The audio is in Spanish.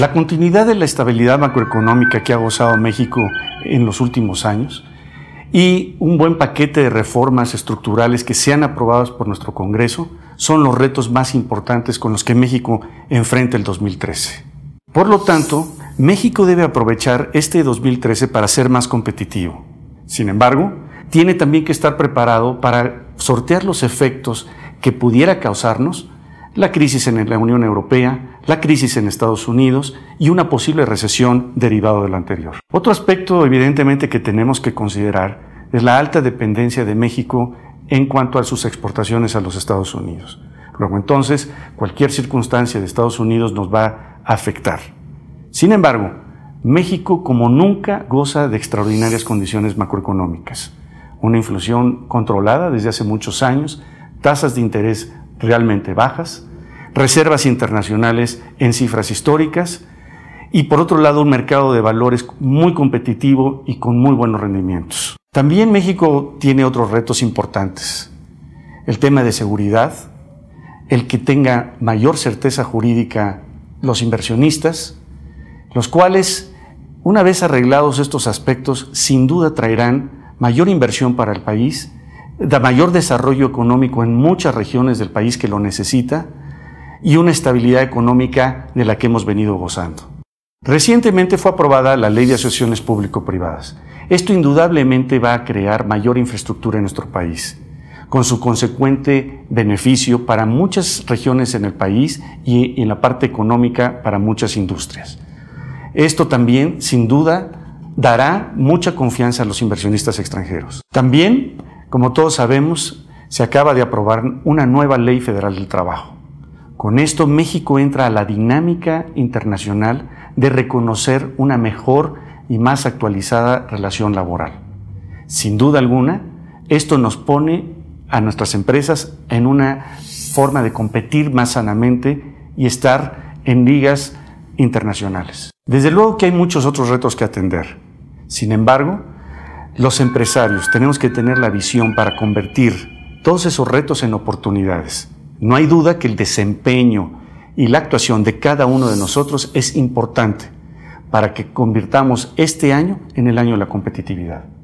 La continuidad de la estabilidad macroeconómica que ha gozado México en los últimos años y un buen paquete de reformas estructurales que sean aprobadas por nuestro Congreso son los retos más importantes con los que México enfrenta el 2013. Por lo tanto, México debe aprovechar este 2013 para ser más competitivo. Sin embargo, tiene también que estar preparado para sortear los efectos que pudiera causarnos la crisis en la Unión Europea, la crisis en Estados Unidos y una posible recesión derivada de la anterior. Otro aspecto evidentemente que tenemos que considerar es la alta dependencia de México en cuanto a sus exportaciones a los Estados Unidos. Luego entonces, cualquier circunstancia de Estados Unidos nos va a afectar. Sin embargo, México como nunca goza de extraordinarias condiciones macroeconómicas. Una inflación controlada desde hace muchos años, tasas de interés realmente bajas, reservas internacionales en cifras históricas y por otro lado un mercado de valores muy competitivo y con muy buenos rendimientos. También México tiene otros retos importantes. El tema de seguridad, el que tenga mayor certeza jurídica los inversionistas, los cuales, una vez arreglados estos aspectos, sin duda traerán mayor inversión para el país de mayor desarrollo económico en muchas regiones del país que lo necesita y una estabilidad económica de la que hemos venido gozando. Recientemente fue aprobada la Ley de Asociaciones Público-Privadas. Esto indudablemente va a crear mayor infraestructura en nuestro país, con su consecuente beneficio para muchas regiones en el país y en la parte económica para muchas industrias. Esto también, sin duda, dará mucha confianza a los inversionistas extranjeros. También como todos sabemos, se acaba de aprobar una nueva ley federal del trabajo. Con esto México entra a la dinámica internacional de reconocer una mejor y más actualizada relación laboral. Sin duda alguna, esto nos pone a nuestras empresas en una forma de competir más sanamente y estar en ligas internacionales. Desde luego que hay muchos otros retos que atender. Sin embargo, los empresarios tenemos que tener la visión para convertir todos esos retos en oportunidades. No hay duda que el desempeño y la actuación de cada uno de nosotros es importante para que convirtamos este año en el año de la competitividad.